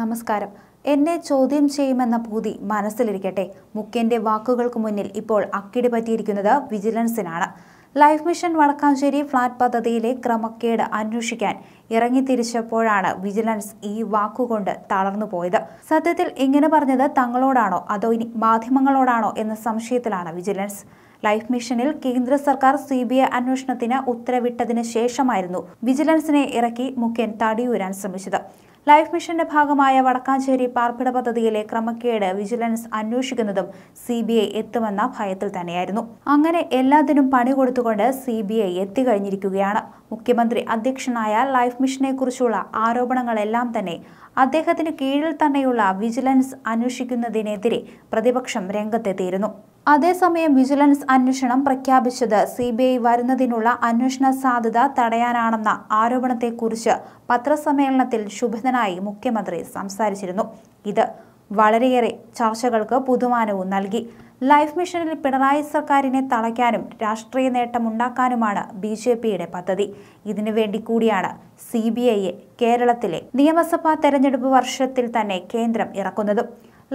നമസ്കാരം എന്നെ ചോദ്യം ചെയ്യുമെന്ന ഭൂതി മനസ്സിലിരിക്കട്ടെ മുഖ്യന്റെ വാക്കുകൾക്ക് മുന്നിൽ ഇപ്പോൾ അക്കിടി പറ്റിയിരിക്കുന്നത് വിജിലൻസിനാണ് ലൈഫ് മിഷൻ വടക്കാഞ്ചേരി ഫ്ളാറ്റ് പദ്ധതിയിലെ ക്രമക്കേട് അന്വേഷിക്കാൻ ഇറങ്ങിത്തിരിച്ചപ്പോഴാണ് വിജിലൻസ് ഈ വാക്കുകൊണ്ട് തളർന്നു പോയത് സത്യത്തിൽ ഇങ്ങനെ പറഞ്ഞത് തങ്ങളോടാണോ അതോ ഇനി മാധ്യമങ്ങളോടാണോ എന്ന സംശയത്തിലാണ് വിജിലൻസ് ലൈഫ് മിഷനിൽ കേന്ദ്ര സർക്കാർ സി ബി ഐ അന്വേഷണത്തിന് ഉത്തരവിട്ടതിന് ശേഷമായിരുന്നു വിജിലൻസിനെ ഇറക്കി മുഖ്യൻ തടിയൂരാൻ ശ്രമിച്ചത് ലൈഫ് മിഷന്റെ ഭാഗമായ വടക്കാഞ്ചേരി പാർപ്പിട പദ്ധതിയിലെ ക്രമക്കേട് വിജിലൻസ് അന്വേഷിക്കുന്നതും സി ബി ഐ എത്തുമെന്ന ഭയത്തിൽ തന്നെയായിരുന്നു അങ്ങനെ എല്ലാത്തിനും പണി കൊടുത്തുകൊണ്ട് സി ബി ഐ എത്തിക്കഴിഞ്ഞിരിക്കുകയാണ് മുഖ്യമന്ത്രി അധ്യക്ഷനായ ലൈഫ് മിഷനെ കുറിച്ചുള്ള ആരോപണങ്ങളെല്ലാം തന്നെ അദ്ദേഹത്തിന് കീഴിൽ തന്നെയുള്ള വിജിലൻസ് അന്വേഷിക്കുന്നതിനെതിരെ പ്രതിപക്ഷം രംഗത്തെത്തിയിരുന്നു അതേസമയം വിജിലൻസ് അന്വേഷണം പ്രഖ്യാപിച്ചത് സി ബി ഐ വരുന്നതിനുള്ള അന്വേഷണ സാധ്യത തടയാനാണെന്ന ആരോപണത്തെക്കുറിച്ച് പത്രസമ്മേളനത്തിൽ ശുഭിതനായി മുഖ്യമന്ത്രി സംസാരിച്ചിരുന്നു ഇത് വളരെയേറെ ചർച്ചകൾക്ക് പുതുമാനവും നൽകി ലൈഫ് മിഷനിൽ പിണറായി സർക്കാരിനെ തളയ്ക്കാനും രാഷ്ട്രീയ നേട്ടമുണ്ടാക്കാനുമാണ് ബി ജെ പിയുടെ പദ്ധതി ഇതിനു വേണ്ടി കൂടിയാണ് സി ബി ഐയെ കേരളത്തിലെ നിയമസഭാ തെരഞ്ഞെടുപ്പ് വർഷത്തിൽ തന്നെ കേന്ദ്രം ഇറക്കുന്നതും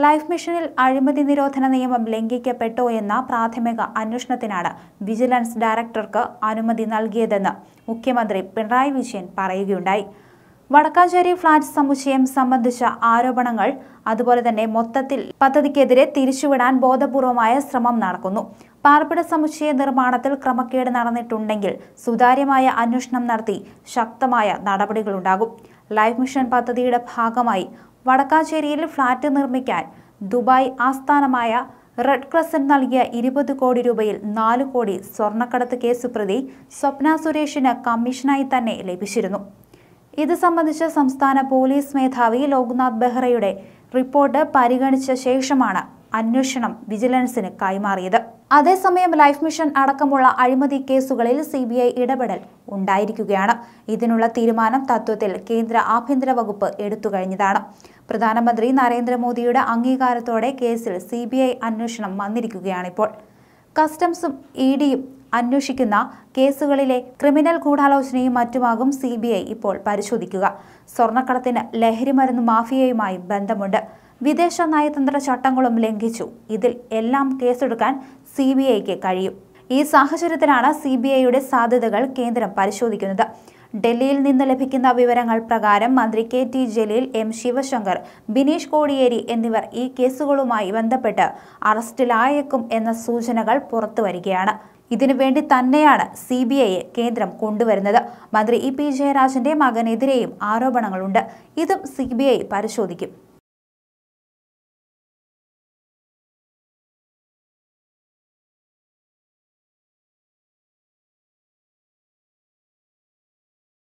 ലൈഫ് മിഷനിൽ അഴിമതി നിരോധന നിയമം ലംഘിക്കപ്പെട്ടോ എന്ന പ്രാഥമിക അന്വേഷണത്തിനാണ് വിജിലൻസ് ഡയറക്ടർക്ക് അനുമതി നൽകിയതെന്ന് മുഖ്യമന്ത്രി പിണറായി വിജയൻ പറയുകയുണ്ടായി വടക്കാഞ്ചേരി ഫ്ളാറ്റ് സമുച്ചയം സംബന്ധിച്ച ആരോപണങ്ങൾ അതുപോലെ തന്നെ മൊത്തത്തിൽ പദ്ധതിക്കെതിരെ തിരിച്ചുവിടാൻ ബോധപൂർവമായ ശ്രമം നടക്കുന്നു പാർപ്പിട സമുച്ചയ നിർമ്മാണത്തിൽ ക്രമക്കേട് നടന്നിട്ടുണ്ടെങ്കിൽ സുതാര്യമായ അന്വേഷണം നടത്തി ശക്തമായ നടപടികളുണ്ടാകും ലൈഫ് മിഷൻ പദ്ധതിയുടെ ഭാഗമായി വടക്കാശ്ശേരിയിൽ ഫ്ളാറ്റ് നിർമ്മിക്കാൻ ദുബായ് ആസ്ഥാനമായ റെഡ് ക്രസന്റ് നൽകിയ ഇരുപത് കോടി രൂപയിൽ നാല് കോടി സ്വർണ്ണക്കടത്ത് കേസ് പ്രതി സ്വപ്ന സുരേഷിന് കമ്മീഷനായി തന്നെ ലഭിച്ചിരുന്നു ഇത് സംബന്ധിച്ച സംസ്ഥാന പോലീസ് മേധാവി ലോക്നാഥ് ബെഹ്റയുടെ റിപ്പോർട്ട് പരിഗണിച്ച ശേഷമാണ് അന്വേഷണം വിജിലൻസിന് കൈമാറിയത് അതേസമയം ലൈഫ് മിഷൻ അടക്കമുള്ള അഴിമതി കേസുകളിൽ സി ബി ഐ ഇടപെടൽ ഉണ്ടായിരിക്കുകയാണ് ഇതിനുള്ള തീരുമാനം തത്വത്തിൽ കേന്ദ്ര ആഭ്യന്തര വകുപ്പ് എടുത്തുകഴിഞ്ഞതാണ് പ്രധാനമന്ത്രി നരേന്ദ്രമോദിയുടെ അംഗീകാരത്തോടെ കേസിൽ സി ബി ഐ അന്വേഷണം വന്നിരിക്കുകയാണിപ്പോൾ കസ്റ്റംസും ഇ ഡിയും അന്വേഷിക്കുന്ന കേസുകളിലെ ക്രിമിനൽ ഗൂഢാലോചനയും മറ്റുമാകും സി ഇപ്പോൾ പരിശോധിക്കുക സ്വർണ്ണക്കടത്തിന് മരുന്ന് മാഫിയയുമായി ബന്ധമുണ്ട് വിദേശ നയതന്ത്ര ചട്ടങ്ങളും ലംഘിച്ചു ഇതിൽ എല്ലാം കേസെടുക്കാൻ സി ബി ഐക്ക് കഴിയും ഈ സാഹചര്യത്തിലാണ് സി ബി ഐയുടെ സാധ്യതകൾ കേന്ദ്രം പരിശോധിക്കുന്നത് ഡൽഹിയിൽ നിന്ന് ലഭിക്കുന്ന വിവരങ്ങൾ പ്രകാരം മന്ത്രി കെ ടി ജലീൽ എം ശിവശങ്കർ ബിനീഷ് കോടിയേരി എന്നിവർ ഈ കേസുകളുമായി ബന്ധപ്പെട്ട് അറസ്റ്റിലായേക്കും എന്ന സൂചനകൾ പുറത്തുവരികയാണ് ഇതിനുവേണ്ടി തന്നെയാണ് സി ബി ഐയെ കേന്ദ്രം കൊണ്ടുവരുന്നത് മന്ത്രി ഇ പി ജയരാജന്റെ മകനെതിരെയും ആരോപണങ്ങളുണ്ട് ഇതും സി ബി ഐ പരിശോധിക്കും